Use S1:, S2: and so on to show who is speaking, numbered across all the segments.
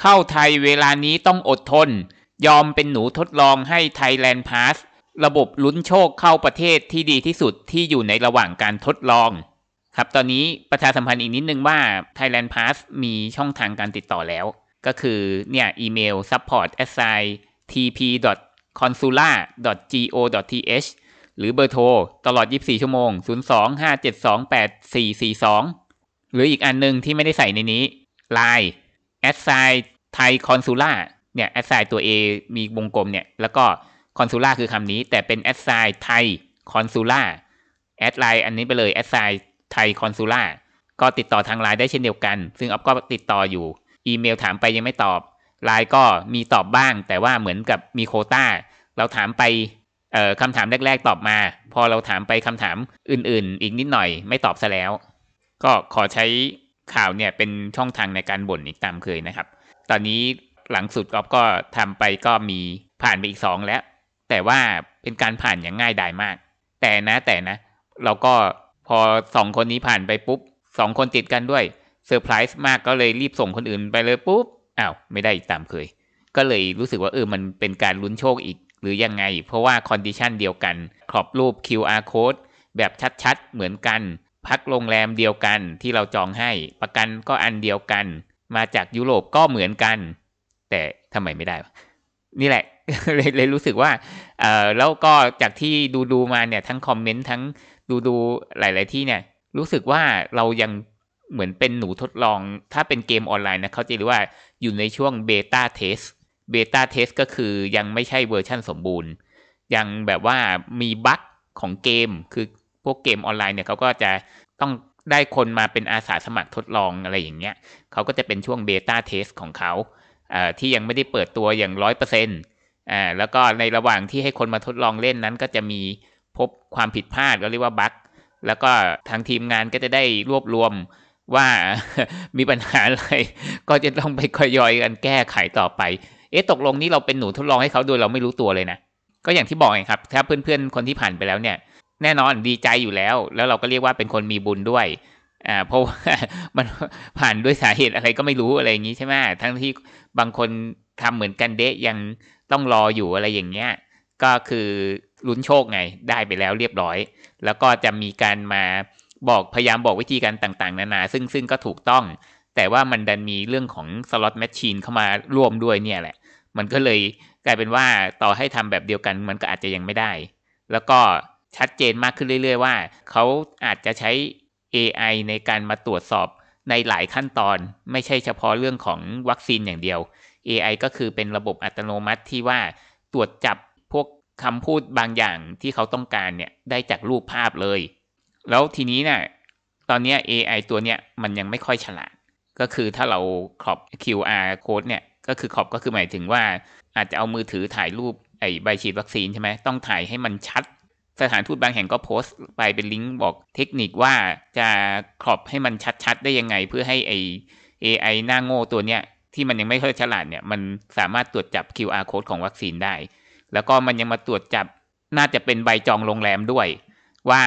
S1: เข้าไทยเวลานี้ต้องอดทน ยอมเป็นหนูทดลองให้ไทยแลนด์พาสระบบลุ้นโชคเข้าประเทศที่ดีที่สุดที่อยู่ในระหว่างการทดลอง ครับตอนนี้ประชาสัมพันธ์อีกนิดนึงว่า Thailand Pass มีช่องทางการติดต่อแล้ว ก็คือเนี่ยอีเมล support s i tp consula go th หรือเบอร์โทรตลอด 24 ชั่วโมง 025728442 หรืออีกอันนึงที่ไม่ได้ใส่ในนี้ Line แอดไซน์ไทยคอนซูล่าเนี่ยแอดไซตัว A มีวงกลมเนี่ยแล้วก็คอนซูล่าคือคำนี้แต่เป็นแอดไซน์ไทยคอนซูล่าแอดไลน์อันนี้ไปเลยแอดไซน์ไทยคอนซูล่าก็ติดต่อทางไลน์ได้เช่นเดียวกัน ซึ่งอ๊อฟก็ติดต่ออยู่อีเมลถามไปยังไม่ตอบไลน์ก็มีตอบบ้างแต่ว่าเหมือนกับมีโคต้าเราถามไปคำถามแรก ๆตอบมา พอเราถามไปคำถามอื่นๆ อีกนิดหน่อยไม่ตอบซะแล้ว ก็ขอใช้ข่าวเนี่ยเป็นช่องทางในการบ่นอีกตามเคยนะครับ ตอนนี้หลังสุดออฟก็ทำไปก็มีผ่านไปอีกสองแล้ว แต่ว่าเป็นการผ่านอย่างง่ายดายมาก แต่นะแต่นะ เราก็พอสองคนนี้ผ่านไปปุ๊บสองคนติดกันด้วยเซอร์ไพรส์มากก็เลยรีบส่งคนอื่นไปเลยปุ๊บ อ้าวไม่ได้อีกตามเคย ก็เลยรู้สึกว่าเออมันเป็นการลุ้นโชคอีก หรือยังไง เพราะว่าคอนดิชันเดียวกันครอบรูป QR code แบบชัดๆเหมือนกันพักโรงแรมเดียวกันที่เราจองให้ประกันก็อันเดียวกัน มาจากยุโรปก็เหมือนกัน แต่ทำไมไม่ได้ นี่แหละ เลยรู้สึกว่าเออแล้วก็จากที่ดูดูมาเนี่ยทั้งคอมเมนต์ทั้งดูดูหลาย ๆ ที่เนี่ยรู้สึกว่าเรายังเหมือนเป็นหนูทดลอง ถ้าเป็นเกมออนไลน์นะเขาจะเรียกว่าอยู่ในช่วงเบต้าเทสเบต้าเทสก็คือยังไม่ใช่เวอร์ชั่นสมบูรณ์ ยังแบบว่ามีบั๊กของเกมคือพวกเกมออนไลน์เนี่ยเขาก็จะต้องได้คนมาเป็นอาสาสมัครทดลองอะไรอย่างเงี้ยเขาก็จะเป็นช่วงเบต้าเทสของเขาที่ยังไม่ได้เปิดตัวอย่างร้อยเปอร์เซ็นต์แล้วก็ในระหว่างที่ให้คนมาทดลองเล่นนั้น ก็จะมีพบความผิดพลาดก็เรียกว่าบั๊กแล้วก็ทางทีมงานก็จะได้รวบรวมว่ามีปัญหาอะไร ก็จะต้องไปคอยอยกันแก้ไขต่อไป เอ๊ะตกลงนี้เราเป็นหนูทดลองให้เขาโดยเราไม่รู้ตัวเลยนะก็อย่างที่บอกไงครับ ถ้าเพื่อนๆคนที่ผ่านไปแล้วเนี่ยแน่นอนดีใจอยู่แล้ว แล้วเราก็เรียกว่าเป็นคนมีบุญด้วยอ่าเพราะว่ามันผ่านด้วยสาเหตุอะไรก็ไม่รู้อะไรอย่างนี้ใช่ไหมทั้งที่บางคนทำเหมือนกันเดะยังต้องรออยู่อะไรอย่างเงี้ย ก็คือลุ้นโชคไงได้ไปแล้วเรียบร้อย แล้วก็จะมีการมาบอกพยายามบอกวิธีการต่างๆนานาซึ่งซึ่งก็ถูกต้อง แต่ว่ามันดันมีเรื่องของสล็อตแมชชีนเข้ามาร่วมด้วยเนี่ยแหละ มันก็เลยกลายเป็นว่าต่อให้ทำแบบเดียวกัน มันก็อาจจะยังไม่ได้ แล้วก็ชัดเจนมากขึ้นเรื่อย ๆว่า เขาอาจจะใช้ AI ในการมาตรวจสอบในหลายขั้นตอนไม่ใช่เฉพาะเรื่องของวัคซีนอย่างเดียว AI ก็คือเป็นระบบอัตโนมัติที่ว่าตรวจจับพวกคำพูดบางอย่างที่เขาต้องการเนี่ย ได้จากรูปภาพเลย แล้วทีนี้นะ่ะตอนนี้ AI ตัวเนี้ยมันยังไม่ค่อยฉลาด ก็คือถ้าเราครอบ QR code เนี่ย ก็คือขอบก็คือหมายถึงว่าอาจจะเอามือถือถ่ายรูปไอ้ใบฉีดวัคซีนใช่ไหมต้องถ่ายให้มันชัดสถานทูตบางแห่งก็โพสต์ไปเป็นลิงก์บอกเทคนิคว่าจะครอบให้มันชัดๆ ได้ยังไงเพื่อให้ไอ AI หน้าโง่ตัวเนี้ย ที่มันยังไม่ค่อยฉลาดเนี่ย มันสามารถตรวจจับ QR code ของวัคซีนได้ แล้วก็มันยังมาตรวจจับน่าจะเป็นใบจองโรงแรมด้วย ว่า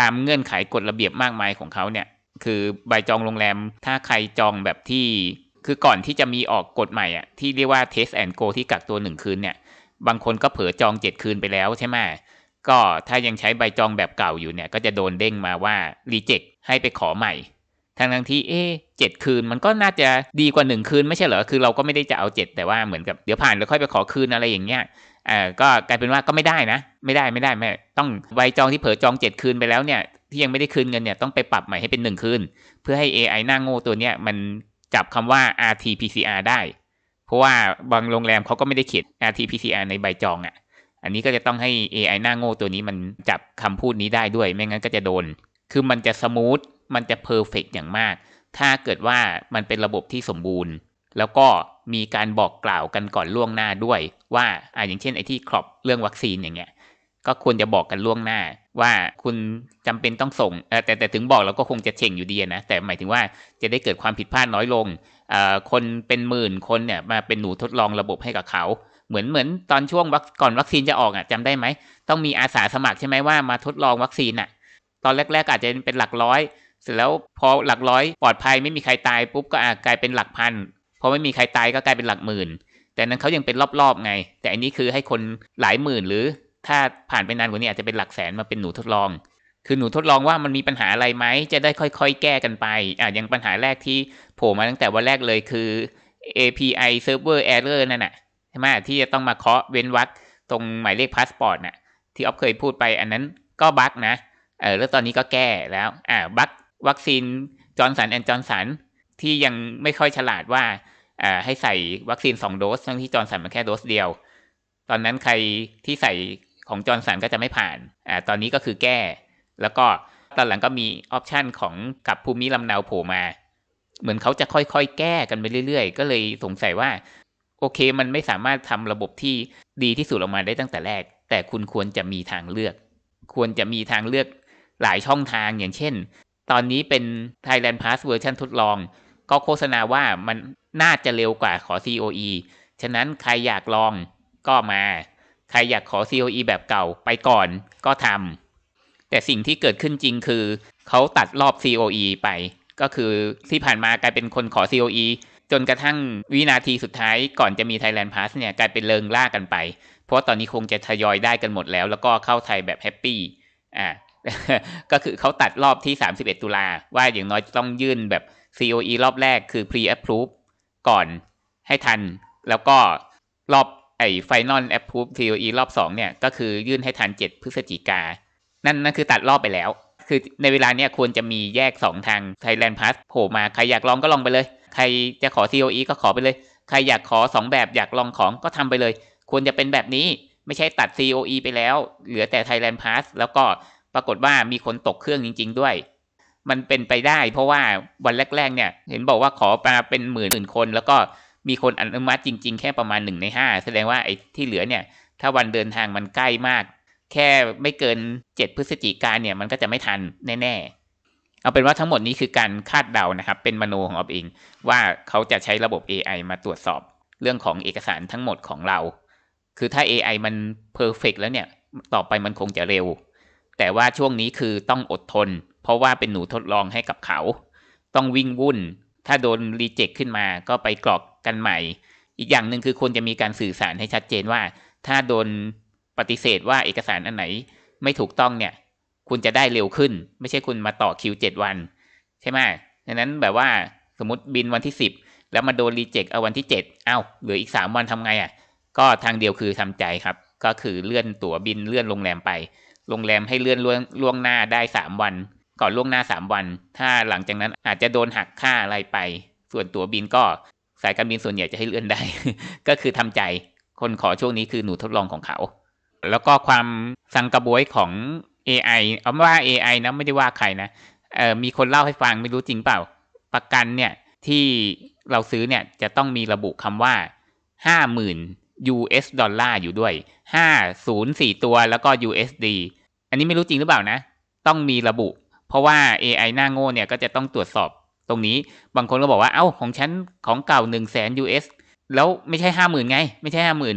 S1: ตามเงื่อนไขกฎระเบียบมากมายของเขาเนี่ย คือใบจองโรงแรม ถ้าใครจองแบบที่คือก่อนที่จะมีออกกฎใหม่อ่ะที่เรียกว่า test and go ที่กักตัวหนึ่งคืนเนี่ยบางคนก็เผลอจองเจ็ดคืนไปแล้วใช่ไหมก็ถ้ายังใช้ใบจองแบบเก่าอยู่เนี่ยก็จะโดนเด้งมาว่ารีเจ็คให้ไปขอใหม่ทั้งทั้งที่เอ๊เจ็ดคืนมันก็น่าจะดีกว่าหนึ่งคืนไม่ใช่เหรอคือเราก็ไม่ได้จะเอาเจ็ดแต่ว่าเหมือนกับเดี๋ยวผ่านแล้วค่อยไปขอคืนอะไรอย่างเงี้ยอ่าก็กลายเป็นว่าก็ไม่ได้นะ ไม่ได้ไม่ได้ไม่ต้องใบจองที่เผลอจองเจ็ดคืนไปแล้วเนี่ยที่ยังไม่ได้คืนเงินเนี่ยต้องไปปรับใหม่ให้เป็นหนึ่งคืนเพื่อให้ AI หน้าโง่ตัวเนี้ยมันจับคำว่า RT-PCR ได้ เพราะว่าบางโรงแรมเขาก็ไม่ได้เขียน RT-PCR ในใบจองอะ่ะอันนี้ก็จะต้องให้ AI หน้าโง่ตัวนี้มันจับคำพูดนี้ได้ด้วย ไม่งั้นก็จะโดน คือมันจะสมูท มันจะเพอร์เฟกอย่างมาก ถ้าเกิดว่ามันเป็นระบบที่สมบูรณ์ แล้วก็มีการบอกกล่าวกันก่อนล่วงหน้าด้วยว่าอ่าอย่างเช่นไอ้ที่ครอบเรื่องวัคซีนอย่างเงี้ย ก็ควรจะบอกกันล่วงหน้าว่าคุณจำเป็นต้องส่ง แต่แต่ถึงบอกเราก็คงจะเฉ่งอยู่ดีนะ แต่หมายถึงว่าจะได้เกิดความผิดพลาดน้อยลง คนเป็นหมื่นคนเนี่ยมาเป็นหนูทดลองระบบให้กับเขาเหมือนเหมือนตอนช่วงก่อนวัคซีนจะออกอ่ะจำได้ไหมต้องมีอาสาสมัครใช่ไหมว่ามาทดลองวัคซีนอ่ะตอนแรก ๆ อาจจะเป็นหลักร้อย เสร็จแล้วพอหลักร้อยปลอดภัยไม่มีใครตาย ปุ๊บก็อาจกลายเป็นหลักพันพอไม่มีใครตายก็กลายเป็นหลักหมื่น แต่นั้นเขายังเป็นรอบๆ ไง แต่อันนี้คือให้คนหลายหมื่นหรือถ้าผ่านไปนานกว่านี้อาจจะเป็นหลักแสนมาเป็นหนูทดลอง คือหนูทดลองว่ามันมีปัญหาอะไรไหมจะได้ค่อยๆ แก้กันไปอ่ะอย่างปัญหาแรกที่โผล่มาตั้งแต่วันแรกเลยคือ API server error นั่นแหะใช่ไหมที่จะต้องมาเคาะเว้นวักตรงหมายเลขพาสปอร์ตน่ะที่ออฟเคยพูดไป อันนั้นก็บั๊กนะเออแล้วตอนนี้ก็แก้แล้วอ่าบั๊กวัคซีนจอร์นสันแอนด์จอร์นสันที่ยังไม่ค่อยฉลาดว่าอ่าให้ใส่วัคซีน2โดสทั้งที่จอร์นสันมันแค่โดสเดียวตอนนั้นใครที่ใส่ของจอร์นสันก็จะไม่ผ่านอ่าตอนนี้ก็คือแก้ แล้วก็ตอนหลังก็มีออปชันของกับภูมิลำเนาโผล่มาเหมือนเขาจะค่อยๆแก้กันไปเรื่อยๆก็เลยสงสัยว่าโอเค มันไม่สามารถทำระบบที่ดีที่สุดออกมาได้ตั้งแต่แรก แต่คุณควรจะมีทางเลือก ควรจะมีทางเลือกหลายช่องทางอย่างเช่น ตอนนี้เป็น Thailand Pass เวอร์ชันทดลอง ก็โฆษณาว่ามันน่าจะเร็วกว่าขอ COE ฉะนั้นใครอยากลองก็มา ใครอยากขอ COE แบบเก่าไปก่อนก็ทำแต่สิ่งที่เกิดขึ้นจริงคือ เขาตัดรอบ COE ไป ก็คือที่ผ่านมากลายเป็นคนขอ COE จนกระทั่งวินาทีสุดท้ายก่อนจะมี Thailand Pass เนี่ยกลายเป็นเริงล่ากันไป เพราะตอนนี้คงจะทยอยได้กันหมดแล้ว แล้วก็เข้าไทยแบบแฮปปี้ อ่า ก็คือเขาตัดรอบที่ 31 ตุลาว่าอย่างน้อยต้องยื่นแบบ COE รอบแรกคือ Pre-approve ก่อนให้ทันแล้วก็รอบไอ้ Final approve COE รอบ2เนี่ยก็คือยื่นให้ทัน7 พฤศจิกานั่นนั่นคือตัดรอบไปแล้ว คือในเวลาเนี้ยควรจะมีแยก2ทาง Thailand Pass โผล่มาใครอยากลองก็ลองไปเลยใครจะขอ COE ก็ขอไปเลย ใครอยากขอ2แบบอยากลองของก็ทำไปเลย ควรจะเป็นแบบนี้ ไม่ใช่ตัด COE ไปแล้ว เหลือแต่ Thailand Pass แล้วก็ปรากฏว่ามีคนตกเครื่องจริง ๆ ด้วย มันเป็นไปได้เพราะว่าวันแรกๆ เนี่ย เห็นบอกว่าขอมาเป็นหมื่นคน แล้วก็มีคนอนุมัติจริงๆ แค่ประมาณ 1 ใน 5 แสดงว่าไอ้ที่เหลือเนี่ย ถ้าวันเดินทางมันใกล้มาก แค่ไม่เกิน 7 พฤศจิกาเนี่ย มันก็จะไม่ทันแน่ๆเอาเป็นว่าทั้งหมดนี้คือการคาดเดานะครับ เป็นมโนของออฟเอง ว่าเขาจะใช้ระบบ AI มาตรวจสอบเรื่องของเอกสารทั้งหมดของเรา คือถ้า AI มันเพอร์เฟกแล้วเนี่ย ต่อไปมันคงจะเร็ว แต่ว่าช่วงนี้คือต้องอดทน เพราะว่าเป็นหนูทดลองให้กับเขา ต้องวิ่งวุ่น ถ้าโดนรีเจ็คขึ้นมาก็ไปกรอกกันใหม่ อีกอย่างหนึ่งคือควรจะมีการสื่อสารให้ชัดเจนว่า ถ้าโดนปฏิเสธว่าเอกสารอันไหนไม่ถูกต้องเนี่ยคุณจะได้เร็วขึ้น ไม่ใช่คุณมาต่อคิวเจ็ดวัน ใช่ไหมดังนั้นแบบว่าสมมติบินวันที่สิบแล้วมาโดนรีเจ็คเอาวันที่เจ็ดเอา้าเหลืออีกสามวันทำไงอะ่ะ ก็ทางเดียวคือทำใจครับ ก็คือเลื่อนตั๋วบินเลื่อนโรงแรมไป โรงแรมให้เลื่อนล่วงหน้าได้สามวัน ก่อนล่วงหน้าสามวัน ถ้าหลังจากนั้นอาจจะโดนหักค่าอะไรไป ส่วนตั๋วบินก็สายการบินส่วนใหญ่จะให้เลื่อนได้ ก็คือทำใจคนขอช่วงนี้คือหนูทดลองของเขา แล้วก็ความสังกระบวยของ AI เอาว่า AI นะไม่ได้ว่าใครนะเออมีคนเล่าให้ฟังไม่รู้จริงเปล่าประกันเนี่ยที่เราซื้อเนี่ยจะต้องมีระบุคำว่าห้าหมื่น US ดอลลาร์อยู่ด้วยห้าศูนย์สี่ตัวแล้วก็ USD อันนี้ไม่รู้จริงหรือเปล่านะ ต้องมีระบุ เพราะว่า AI หน้าโง่เนี่ยก็จะต้องตรวจสอบตรงนี้บางคนก็บอกว่าเอา้าของฉันของเก่าหนึ่งแสน US แล้วไม่ใช่ห้าหมื่นไงไม่ใช่ห้าหมื่น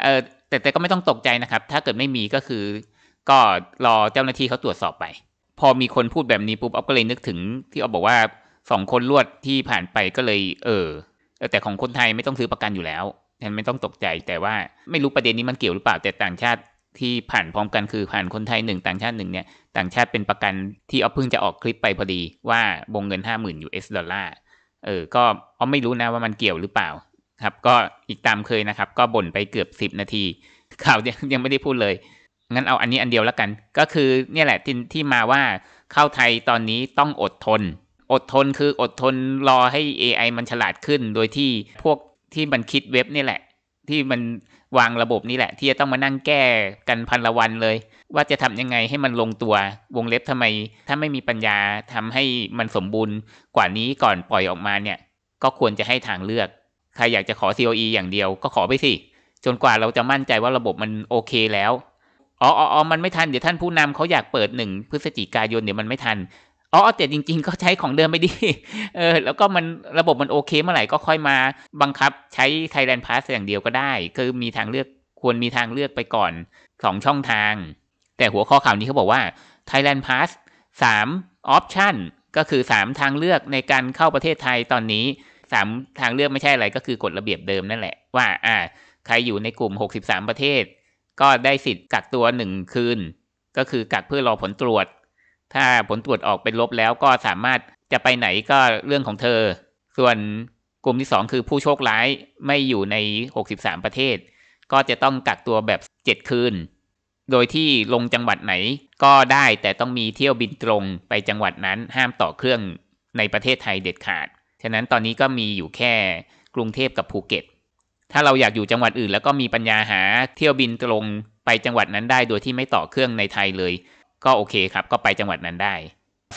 S1: เออแต่แต่ก็ไม่ต้องตกใจนะครับถ้าเกิดไม่มีก็คือก็ รอ เจ้าหน้าที่เขาตรวจสอบไป พอมีคนพูดแบบนี้ปุ๊บออฟ ก็เลยนึกถึง ที่ออฟบอกว่าสองคนลวดที่ผ่านไปก็เลย เออแต่ของคนไทยไม่ต้องซื้อประกันอยู่แล้วฉันไม่ต้องตกใจแต่ว่าไม่รู้ประเด็นนี้มันเกี่ยวหรือเปล่า แต่ต่างชาติที่ผ่านพร้อมกันคือผ่านคนไทยหนึ่งต่างชาติหนึ่งเนี่ย ต่างชาติเป็นประกันที่ออฟเพิ่งจะออกคลิปไปพอดีว่าวงเงินห้าหมื่นยูเอสดอลลาร์เออก็ออฟไม่รู้นะว่ามันเกี่ยวหรือเปล่าครับก็อีกตามเคยนะครับ ก็บ่นไปเกือบสิบนาที ข่าวยังไม่ได้พูดเลยงั้นเอาอันนี้อันเดียวแล้วกัน ก็คือเนี่ยแหละที่ที่มาว่าเข้าไทยตอนนี้ต้องอดทน อดทนคืออดทนรอให้ AI มันฉลาดขึ้น โดยที่พวกที่มันคิดเว็บนี่แหละ ที่มันวางระบบนี่แหละ ที่จะต้องมานั่งแก้กันพันละวันเลย ว่าจะทำยังไงให้มันลงตัว วงเล็บทำไมถ้าไม่มีปัญญาทำให้มันสมบูรณ์ กว่านี้ก่อนปล่อยออกมาเนี่ย ก็ควรจะให้ทางเลือก ใครอยากจะขอ COE อย่างเดียวก็ขอไปสิ จนกว่าเราจะมั่นใจว่าระบบมันโอเคแล้วอ๋ออ๋มันไม่ทัน เดี๋ยวท่านผู้นำเขาอยากเปิดหนึ่งพฤศจิกายน เดี๋ยวมันไม่ทัน อ๋อแต่จริงๆก็ใช้ของเดิมไปดี เออ แล้วก็มันระบบมันโอเคเมื่อไหร่ก็ค่อยมา บังคับใช้ไทยแลนด์พาสอย่างเดียวก็ได้ คือมีทางเลือกควรมีทางเลือกไปก่อนสองช่องทาง แต่หัวข้อข่าวนี้เขาบอกว่า Thailand Pass 3 Option ก็คือ 3 ทางเลือกในการเข้าประเทศไทยตอนนี้ 3 ทางเลือกไม่ใช่อะไรก็คือกฎระเบียบเดิมนั่นแหละว่าอ่าใครอยู่ในกลุ่ม 63 ประเทศก็ได้สิทธิ์กักตัวหนึ่งคืน ก็คือกักเพื่อรอผลตรวจ ถ้าผลตรวจออกเป็นลบแล้วก็สามารถจะไปไหนก็เรื่องของเธอ ส่วนกลุ่มที่ 2 คือผู้โชคร้ายไม่อยู่ใน 63 ประเทศ ก็จะต้องกักตัวแบบ 7 คืน โดยที่ลงจังหวัดไหนก็ได้แต่ต้องมีเที่ยวบินตรงไปจังหวัดนั้น ห้ามต่อเครื่องในประเทศไทยเด็ดขาด ฉะนั้นตอนนี้ก็มีอยู่แค่กรุงเทพกับภูเก็ตถ้าเราอยากอยู่จังหวัดอื่นแล้วก็มีปัญญาหาเที่ยวบินตรงไปจังหวัดนั้นได้โดยที่ไม่ต่อเครื่องในไทยเลย ก็โอเคครับก็ไปจังหวัดนั้นได้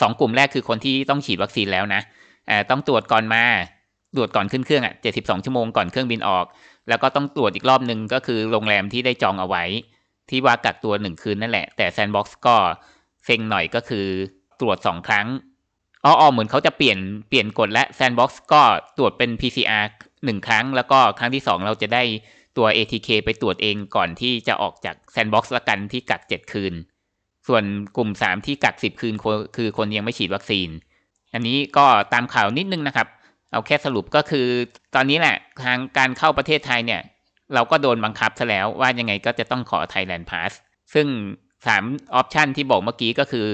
S1: สองกลุ่มแรกคือคนที่ต้องฉีดวัคซีนแล้วนะต้องตรวจก่อนมาตรวจก่อนขึ้นเครื่องอ่ะ72 ชั่วโมงก่อนเครื่องบินออก แล้วก็ต้องตรวจอีกรอบหนึ่งก็คือโรงแรมที่ได้จองเอาไว้ ที่ว่ากักตัวหนึ่งคืนนั่นแหละแต่แซนด์บ็อกซ์ก็เซ็งหน่อยก็คือตรวจสองครั้งอ๋อเหมือนเขาจะเปลี่ยนเปลี่ยนกฎและแซนด์บ็อกซ์ก็ตรวจเป็น PCR หนึ่งครั้งแล้วก็ครั้งที่สองเราจะได้ตัว ATK ไปตรวจเองก่อนที่จะออกจากแซนด์บ็อกซ์ละกันที่กักเจ็ดคืน ส่วนกลุ่มสามที่กักสิบคืนคือคนยังไม่ฉีดวัคซีน อันนี้ก็ตามข่าวนิดนึงนะครับ เอาแค่สรุปก็คือ ตอนนี้แหละ ทางการเข้าประเทศไทยเนี่ย เราก็โดนบังคับซะแล้วว่ายังไงก็จะต้องขอ Thailand Pass ซึ่ง 3 ออปชันที่บอกเมื่อกี้ก็คือ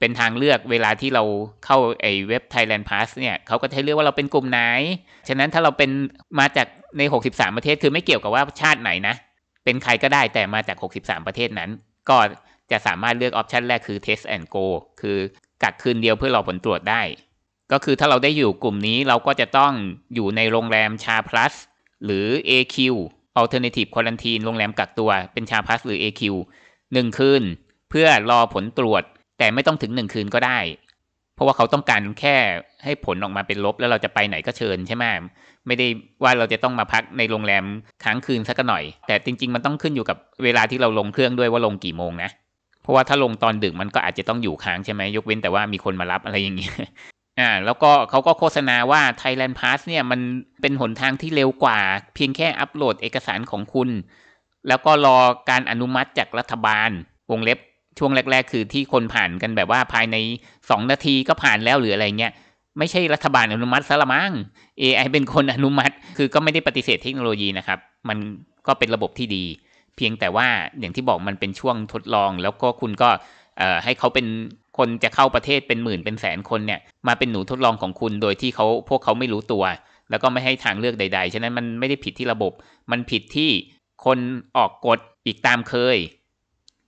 S1: เป็นทางเลือกเวลาที่เราเข้า ไอ้เว็บ Thailand Pass เนี่ยเขาก็จะเลือกว่าเราเป็นกลุ่มไหน ฉะนั้นถ้าเราเป็นมาจากใน 63 ประเทศ คือไม่เกี่ยวกับว่าชาติไหนนะ เป็นใครก็ได้แต่มาจาก 63 ประเทศนั้น ก็จะสามารถเลือกออปชันแรกคือ test and go คือกักคืนเดียวเพื่อรอผลตรวจได้ ก็คือถ้าเราได้อยู่กลุ่มนี้เราก็จะต้องอยู่ในโรงแรมชา plus หรือ AQ alternative quarantine โรงแรมกักตัวเป็นชา plus หรือ AQ 1คืนเพื่อรอผลตรวจแต่ไม่ต้องถึงหนึ่งคืนก็ได้ เพราะว่าเขาต้องการแค่ให้ผลออกมาเป็นลบ แล้วเราจะไปไหนก็เชิญใช่ไหมไม่ได้ว่าเราจะต้องมาพักในโรงแรมค้างคืนสักหน่อย แต่จริงๆ มันต้องขึ้นอยู่กับเวลาที่เราลงเครื่องด้วยว่าลงกี่โมงนะ เพราะว่าถ้าลงตอนดึกมันก็อาจจะต้องอยู่ค้างใช่ไหมยกเว้นแต่ว่ามีคนมารับอะไรอย่างเงี้ย่า แล้วก็เขาก็โฆษณาว่า Thailand Pass เนี่ยมันเป็นหนทางที่เร็วกว่า เพียงแค่อัปโหลดเอกสารของคุณ แล้วก็รอการอนุมัติจากรัฐบาลวงเล็บช่วงแรกๆ คือที่คนผ่านกันแบบว่าภายใน 2 นาทีก็ผ่านแล้วหรืออะไรเงี้ย ไม่ใช่รัฐบาลอนุมัติ ซะละมั้ง AI เป็นคนอนุมัติ คือก็ไม่ได้ปฏิเสธเทคโนโลยีนะครับ มันก็เป็นระบบที่ดี เพียงแต่ว่าอย่างที่บอกมันเป็นช่วงทดลอง แล้วก็คุณก็ให้เขาเป็นคนจะเข้าประเทศเป็นหมื่นเป็นแสนคนเนี่ยมาเป็นหนูทดลองของคุณ โดยที่เขาพวกเขาไม่รู้ตัว แล้วก็ไม่ให้ทางเลือกใดๆ ฉะนั้นมันไม่ได้ผิดที่ระบบมันผิดที่คนออกกฎอีกตามเคย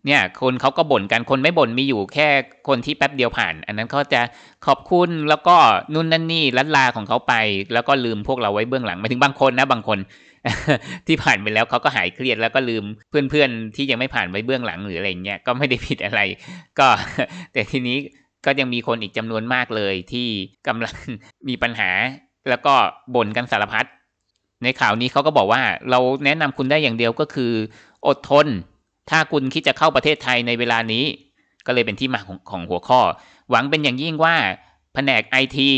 S1: เนี่ยคนเขาก็บ่นกันคนไม่บ่นมีอยู่ แค่คนที่แป๊บเดียวผ่าน อันนั้นเขาจะขอบคุณแล้วก็นู่นนั่นนี่ลัดลาของเขาไป แล้วก็ลืมพวกเราไว้เบื้องหลังไม่ถึงบางคนนะ บางคน ที่ผ่านไปแล้วเขาก็หายเครียดแล้วก็ลืมเพื่อนๆที่ยังไม่ผ่านไว้เบื้องหลังหรืออะไรเงี้ยก็ไม่ได้ผิดอะไร ก็แต่ทีนี้ก็ยังมีคนอีกจำนวนมากเลยที่กำลังมีปัญหา แล้วก็บ่นกันสารพัดในข่าวนี้เขาก็บอกว่าเราแนะนำคุณได้อย่างเดียวก็คืออดทนถ้าคุณคิดจะเข้าประเทศไทยในเวลานี้ก็เลยเป็นที่มาของของหัวข้อ หวังเป็นอย่างยิ่งว่าแผนกไอที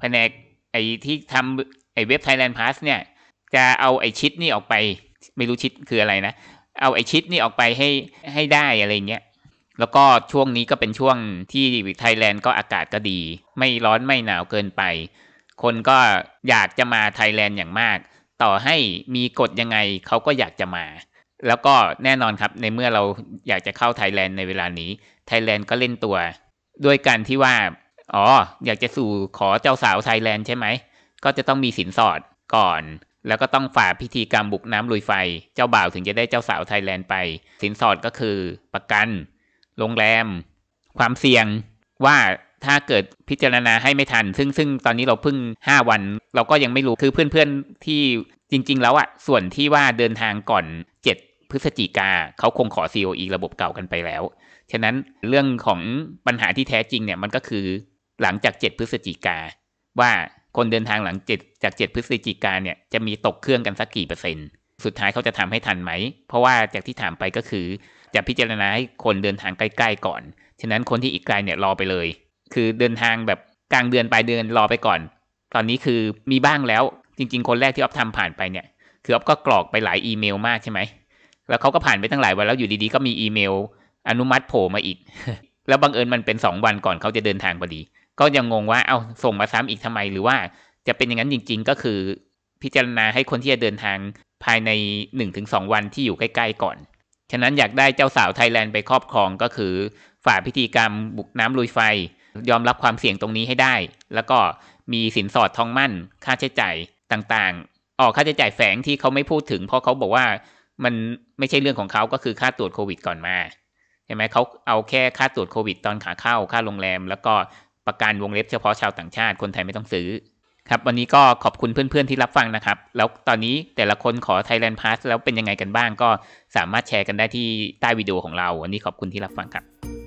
S1: แผนกไอที่ทำไอเว็บไทยแลนด์พาสเนี่ยจะเอาไอชิดนี่ออกไปไม่รู้ชิดคืออะไรนะ เอาไอชิดนี่ออกไปให้ให้ได้อะไรเงี้ยแล้วก็ช่วงนี้ก็เป็นช่วงที่ไทยแลนด์ก็อากาศก็ดี ไม่ร้อนไม่หนาวเกินไป คนก็อยากจะมาไทยแลนด์อย่างมากต่อให้มีกฎยังไงเขาก็อยากจะมาแล้วก็แน่นอนครับในเมื่อเราอยากจะเข้าไทยแลนด์ในเวลานี้ไทยแลนด์ก็เล่นตัว ด้วยการที่ว่า อ๋อ อยากจะสู่ขอเจ้าสาวไทยแลนด์ใช่ไหมก็จะต้องมีสินสอดก่อน แล้วก็ต้องฝ่าพิธีกรรมบุกน้ำลุยไฟ เจ้าบ่าวถึงจะได้เจ้าสาวไทยแลนด์ไป สินสอดก็คือประกัน โรงแรม ความเสี่ยงว่าถ้าเกิดพิจารณาให้ไม่ทัน ซึ่งซึ่งตอนนี้เราเพิ่ง 5 วัน เราก็ยังไม่รู้คือเพื่อน ๆที่จริงๆแล้วอะส่วนที่ว่าเดินทางก่อน7พฤศจิกาเขาคงขอ COE ระบบเก่ากันไปแล้ว ฉะนั้นเรื่องของปัญหาที่แท้จริงเนี่ยมันก็คือหลังจาก 7 พฤศจิกา ว่าคนเดินทางหลัง 7 จาก 7 พฤศจิกาเนี่ยจะมีตกเครื่องกันสักกี่เปอร์เซ็นต์สุดท้ายเขาจะทำให้ทันไหม เพราะว่าจากที่ถามไปก็คือจะพิจารณาให้คนเดินทางใกล้ๆก่อนฉะนั้นคนที่อีกไกลเนี่ยรอไปเลย คือเดินทางแบบกลางเดือนปลายเดือนรอไปก่อน ตอนนี้คือมีบ้างแล้วจริงๆ คนแรกที่อ๊อฟทำผ่านไปเนี่ย คืออ๊อฟก็กรอกไปหลายอีเมล มากใช่ไหมแล้วเขาก็ผ่านไปตั้งหลายวันแล้วอยู่ดีๆก็มีอีเมล อนุมัติโผล่มาอีก แล้วบังเอิญมันเป็นสองวันก่อนเขาจะเดินทางพอดี ก็ยังงงว่าเอา้า ส่งมาซ้ำอีกทำไมหรือว่า จะเป็นอย่างนั้นจริงๆก็คือพิจารณาให้คนที่จะเดินทางภายใน1สวันที่อยู่ใกล้ๆก่อน ฉะนั้นอยากได้เจ้าสาวไทยแลนด์ไปครอบครองก็คือฝ่าพิธีกรรมบุกน้ำลุยไฟยอมรับความเสี่ยงตรงนี้ให้ได้ แล้วก็มีสินสอดทองมั่น ค่าใช้จ่ายต่างๆ ออกค่าใช้จ่ายแฝงที่เขาไม่พูดถึงเพราะเขาบอกว่ามันไม่ใช่เรื่องของเขาก็คือค่าตรวจโควิดก่อนมาใช่ไหมเขาเอาแค่ค่าตรวจโควิดตอนขาเข้า ค่าโรงแรม แล้วก็ประกันวงเล็บเฉพาะชาวต่างชาติ คนไทยไม่ต้องซื้อ ครับ วันนี้ก็ขอบคุณเพื่อนๆที่รับฟังนะครับ แล้วตอนนี้แต่ละคนขอ Thailand Pass แล้วเป็นยังไงกันบ้าง ก็สามารถแชร์กันได้ที่ใต้วิดีโอของเรา วันนี้ขอบคุณที่รับฟังครับ